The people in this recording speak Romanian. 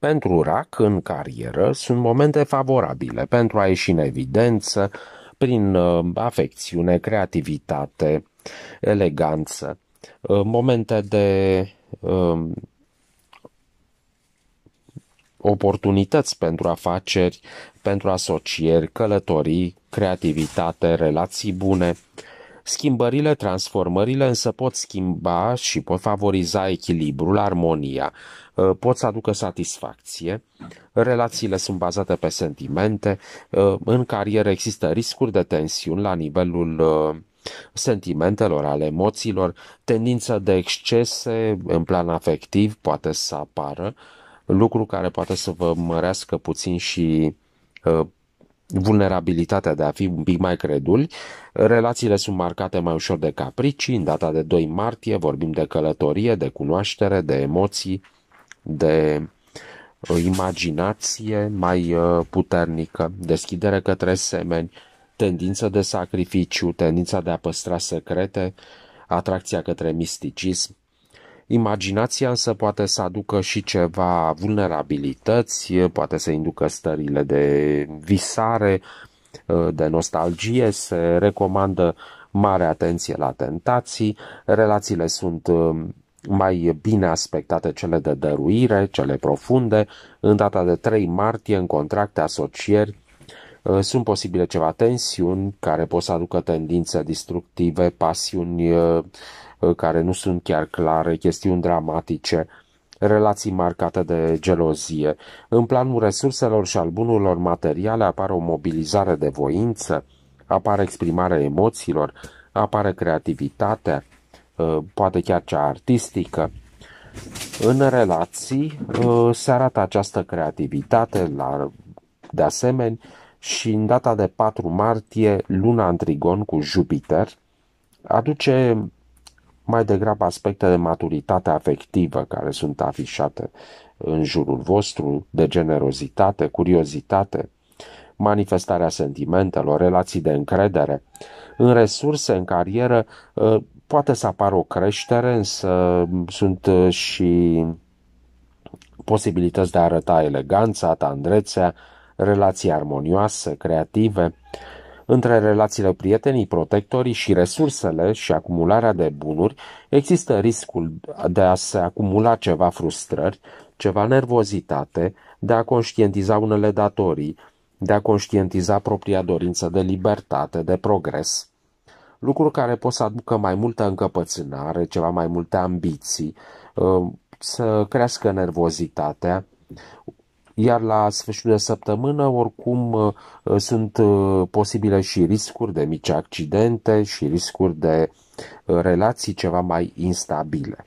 Pentru RAC, în carieră, sunt momente favorabile pentru a ieși în evidență prin uh, afecțiune, creativitate, eleganță, uh, momente de um, oportunități pentru afaceri, pentru asocieri, călătorii, creativitate, relații bune, Schimbările, transformările însă pot schimba și pot favoriza echilibrul, armonia, ă, pot să aducă satisfacție, relațiile sunt bazate pe sentimente, ă, în carieră există riscuri de tensiuni la nivelul ă, sentimentelor, ale emoțiilor, tendința de excese în plan afectiv poate să apară, lucru care poate să vă mărească puțin și vulnerabilitatea de a fi un pic mai creduli, relațiile sunt marcate mai ușor de capricii, în data de 2 martie vorbim de călătorie, de cunoaștere, de emoții, de uh, imaginație mai uh, puternică, deschidere către semeni, tendință de sacrificiu, tendința de a păstra secrete, atracția către misticism, Imaginația însă poate să aducă și ceva vulnerabilități, poate să inducă stările de visare, uh, de nostalgie, se recomandă mare atenție la tentații, relațiile sunt uh, mai bine aspectate cele de dăruire, cele profunde. În data de 3 martie, în contracte asocieri, uh, sunt posibile ceva tensiuni care pot să aducă tendințe destructive, pasiuni Uh, care nu sunt chiar clare, chestiuni dramatice, relații marcate de gelozie. În planul resurselor și al bunurilor materiale apare o mobilizare de voință, apare exprimarea emoțiilor, apare creativitatea, uh, poate chiar cea artistică. În relații uh, se arată această creativitate la, de asemenea și în data de 4 martie, luna trigon cu Jupiter aduce mai degrabă aspecte de maturitate afectivă care sunt afișate în jurul vostru, de generozitate, curiozitate, manifestarea sentimentelor, relații de încredere. În resurse, în carieră, ă, poate să apară o creștere, însă sunt ă, și posibilități de a arăta eleganța, tandrețea, relații armonioase, creative, între relațiile prietenii, protectorii și resursele și acumularea de bunuri există riscul de a se acumula ceva frustrări, ceva nervozitate, de a conștientiza unele datorii, de a conștientiza propria dorință de libertate, de progres lucruri care pot să aducă mai multă încăpățânare, ceva mai multe ambiții, ă, să crească nervozitatea, iar la sfârșitul de săptămână oricum uh, uh, sunt uh, posibile și riscuri de mici accidente și riscuri de relații ceva mai instabile.